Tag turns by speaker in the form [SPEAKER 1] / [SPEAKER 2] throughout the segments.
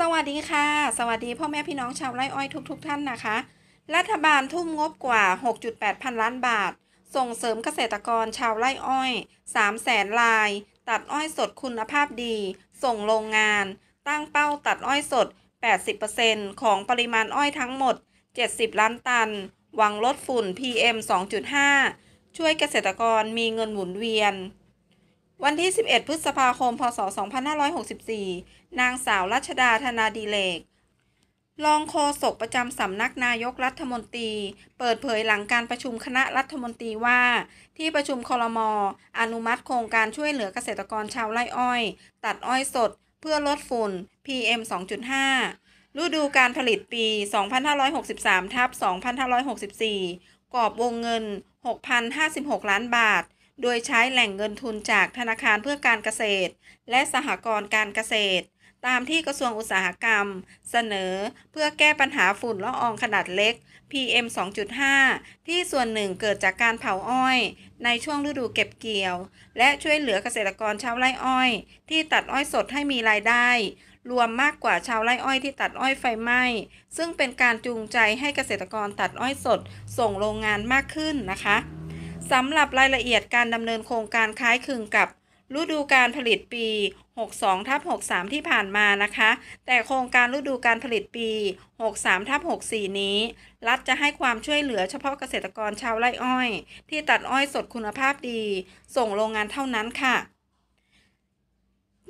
[SPEAKER 1] สวัสดีค่ะ สวัสดีพ่อแม่พี่น้องชาวไร่อ้อยทุกๆทท่านนะคะ รัฐบาลทุ่มงบกว่า 6.8 พันล้านบาท ส่งเสริมเกษตรกรชาวไร่อ้อย 3 แสนลาย ตัดอ้อยสดคุณภาพดี ส่งโรงงาน ตั้งเป้าตัดอ้อยสด 80%ของปริมาณอ้อยทั้งหมด 70 ล้านตันหวังลดฝุ่น PM 2.5 ช่วยเกษตรกรมีเงินหมุนเวียนวันที่ 11 พฤษภาคม พศ 2564 นางสาวรัชดาธนาดีเลกรองโฆษกประจำสำนักนายกรัฐมนตรี เปิดเผยหลังการประชุมคณะรัฐมนตรีว่า ที่ประชุมคอรมออนุมัติโครงการช่วยเหลือเกษตรกรชาวไร่อ้อยตัดอ้อยสดเพื่อลดฝุ่น PM 2.5 ฤดูการผลิตปี 2563ทับ2564 กอบวงเงิน 6,056 ล้านบาทโดยใช้แหล่งเงินทุนจากธนาคารเพื่อการเกษตร และสหกรณ์การเกษตร ตามที่กระทรวงอุตสาหกรรมเสนอเพื่อแก้ปัญหาฝุ่นละอองขนาดเล็ก PM 2.5 ที่ส่วนหนึ่งเกิดจากการเผาอ้อย ในช่วงฤดูเก็บเกี่ยว และช่วยเหลือเกษตรกรชาวไร่อ้อย ที่ตัดอ้อยสดให้มีรายได้ รวมมากกว่าชาวไร่อ้อยที่ตัดอ้อยไฟไหม้ซึ่งเป็นการจูงใจให้เกษตรกรตัดอ้อยสดส่งโรงงานมากขึ้นนะคะสำหรับรายละเอียดการดำเนินโครงการคล้ายคลึงกับ ฤดูการผลิตปี 62ทับ63 ที่ผ่านมานะคะ แต่โครงการฤดูการผลิตปี 63 ทับ64 นี้ รัฐจะให้ความช่วยเหลือเฉพาะเกษตรกรชาวไร่อ้อย ที่ตัดอ้อยสดคุณภาพดี ส่งโรงงานเท่านั้นค่ะ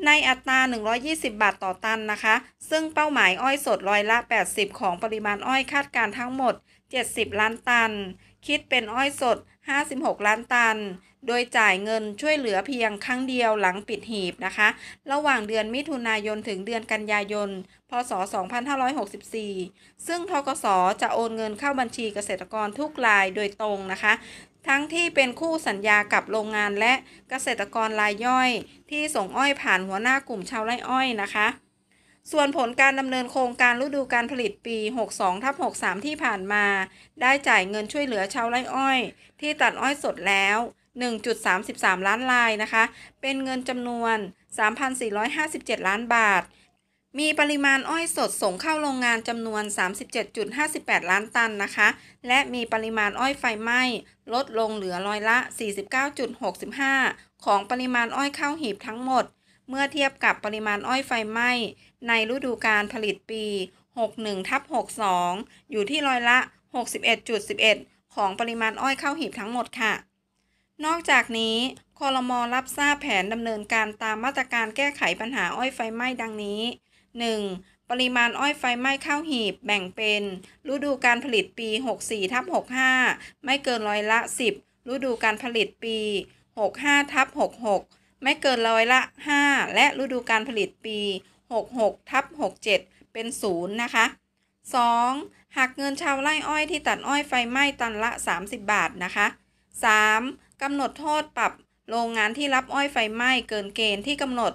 [SPEAKER 1] ในอัตรา120 บาทต่อตันนะคะ ซึ่งเป้าหมายอ้อยสดร้อยละ 80 ของปริมาณอ้อยคาดการทั้งหมด 70 ล้านตัน คิดเป็นอ้อยสด56ล้านตัน โดยจ่ายเงินช่วยเหลือเพียงครั้งเดียวหลังปิดหีบนะคะ ระหว่างเดือนมิถุนายนถึงเดือนกันยายน พศ 2564 ซึ่งทกสจะโอนเงินเข้าบัญชีเกษตรกรทุกรายโดยตรงนะคะ ทั้งที่เป็นคู่สัญญากับโรงงานและเกษตรกรรายย่อยที่ส่งอ้อยผ่านหัวหน้ากลุ่มชาวไร่อ้อยนะคะส่วนผลการดำเนินโครงการฤดูการผลิตปี 62ทับ63 ที่ผ่านมา ได้จ่ายเงินช่วยเหลือชาวไร่อ้อย ที่ตัดอ้อยสดแล้ว 1.33 ล้านลายนะคะ เป็นเงินจำนวน 3,457 ล้านบาท มีปริมาณอ้อยสดส่งเข้าโรงงานจำนวน 37.58 ล้านตันนะคะ และมีปริมาณอ้อยไฟไหม้ลดลงเหลือร้อยละ 49.65 ของปริมาณอ้อยข้าวหีบทั้งหมดเมื่อเทียบกับปริมาณอ้อยไฟไหม้ในฤดูการผลิตปี 61ทับ62 อยู่ที่ร้อยละ 61.11 ของปริมาณอ้อยเข้าหีบทั้งหมดค่ะ นอกจากนี้คอรมอรับทราบแผนดำเนินการตามมาตรการแก้ไขปัญหาอ้อยไฟไหม้ดังนี้ 1. ปริมาณอ้อยไฟไหม้เข้าหีบแบ่งเป็น ฤดูการผลิตปี 64ทับ65ไม่เกินร้อยละ 10 ฤดูการผลิตปี 65ทับ66ไม่เกินร้อยละ 5 และฤดูการผลิตปี 66ทับ67 เป็นศูนย์นะคะ 2. หักเงินชาวไร่อ้อยที่ตัดอ้อยไฟไหม้ตันละ 30 บาทนะคะ 3. กำหนดโทษปรับโรงงานที่รับอ้อยไฟไหม้เกินเกณฑ์ที่กำหนด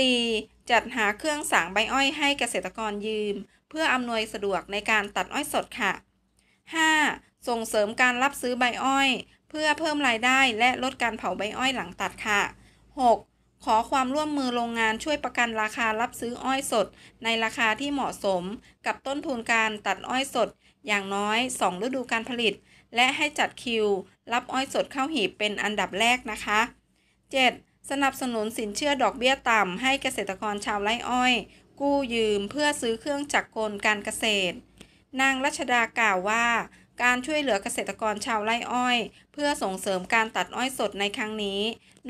[SPEAKER 1] 4. จัดหาเครื่องสางใบอ้อยให้เกษตรกรยืมเพื่ออำนวยสะดวกในการตัดอ้อยสดค่ะ 5. ส่งเสริมการรับซื้อใบอ้อยเพื่อเพิ่มรายได้และลดการเผาใบอ้อยหลัง ตัดค่ะ 6. ขอความร่วมมือโรงงานช่วยประกันราคารับซื้ออ้อยสดในราคาที่เหมาะสมกับต้นทุนการตัดอ้อยสดอย่างน้อย 2 ฤดูการผลิต และให้จัดคิว รับอ้อยสดเข้าหีบเป็นอันดับแรกนะคะ 7. สนับสนุนสินเชื่อดอกเบี้ยต่ำให้เกษตรกรชาวไร่อ้อยกู้ยืมเพื่อซื้อเครื่องจักรกลการเกษตร นางรัชดากล่าวว่าการช่วยเหลือเกษตรกรชาวไร่อ้อย เพื่อส่งเสริมการตัดอ้อยสดในครั้งนี้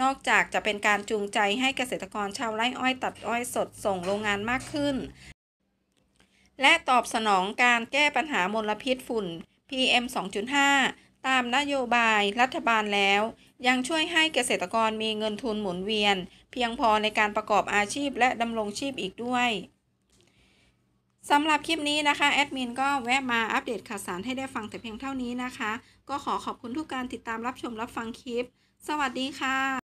[SPEAKER 1] นอกจากจะเป็นการจูงใจให้เกษตรกรชาวไร่อ้อยตัดอ้อยสดส่งโรงงานมากขึ้น และตอบสนองการแก้ปัญหามลพิษฝุ่น PM 2.5 ตามนโยบายรัฐบาลแล้ว ยังช่วยให้เกษตรกรมีเงินทุนหมุนเวียน เพียงพอในการประกอบอาชีพและดำรงชีพอีกด้วยสำหรับคลิปนี้นะคะ แอดมินก็แวะมาอัปเดตข่าวสารให้ได้ฟังแต่เพียงเท่านี้นะคะ ก็ขอขอบคุณทุกการติดตามรับชมรับฟังคลิป สวัสดีค่ะ